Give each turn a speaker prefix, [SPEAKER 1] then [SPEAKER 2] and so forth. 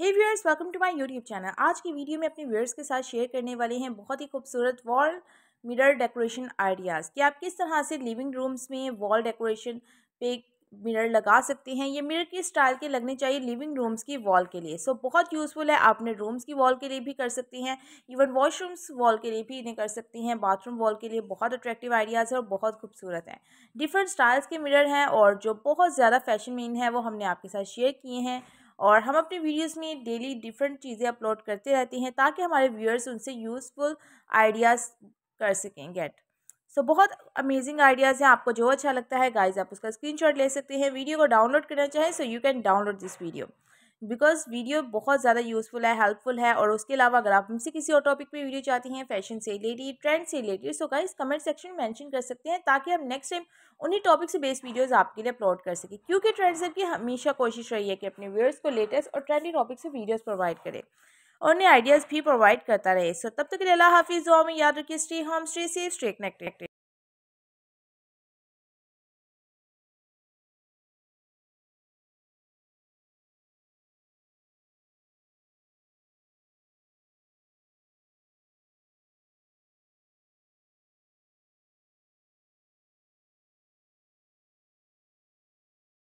[SPEAKER 1] hey viewers welcome to my YouTube channel आज की video में अपने व्यूअर्स के साथ शेयर करने वाले हैं बहुत ही खूबसूरत वॉल मिरर डेकोरेशन आइडियाज़ कि आप किस तरह से लिविंग रूम्स में वॉल डेकोरेशन पे मिरर लगा सकते हैं ये मिरर किस स्टाइल के लगने चाहिए लिविंग रूम्स की वॉल के लिए सो so, बहुत यूज़फुल है आप अपने रूम्स की वॉल के लिए भी कर सकती हैं इवन वॉशरूम्स वॉल के लिए भी इन्हें कर सकती हैं बाथरूम वॉल के लिए बहुत अट्रैक्टिव आइडियाज़ है और बहुत खूबसूरत है डिफरेंट स्टाइल्स के मिरर हैं और जो बहुत ज़्यादा फैशन मेन है वो हमने आपके साथ शेयर किए हैं और हम अपने वीडियोस में डेली डिफरेंट चीज़ें अपलोड करते रहते हैं ताकि हमारे व्यूअर्स उनसे यूज़फुल आइडियाज़ कर सकें गेट सो so, बहुत अमेजिंग आइडियाज़ हैं आपको जो अच्छा लगता है गाइज आप उसका स्क्रीनशॉट ले सकते हैं वीडियो को डाउनलोड करना चाहें so you can download this video because video बहुत ज़्यादा यूज़फुल है हेल्पफुल है और उसके अलावा अगर आप हमसे किसी और टॉपिक पे वीडियो चाहती हैं फैशन से रिलेटेड ट्रेंड से related so guys comment section में मैंशन कर सकते हैं ताकि हम नेक्स्ट टाइम उन्हीं टॉपिक से बेस्ड वीडियोज़ आपके लिए अपलोड कर सकें क्योंकि ट्रेंड की हमेशा कोशिश रही है कि अपने व्यूअर्स को लेटेस्ट और ट्रेंडिंग टॉपिक से वीडियोज़ प्रोवाइड करें और नए आइडियाज़ भी प्रोवाइड करता रहे सो तब तक के लिए अल्लाह हाफिज़ दुआ में याद रखिए stay home stay safe stay connected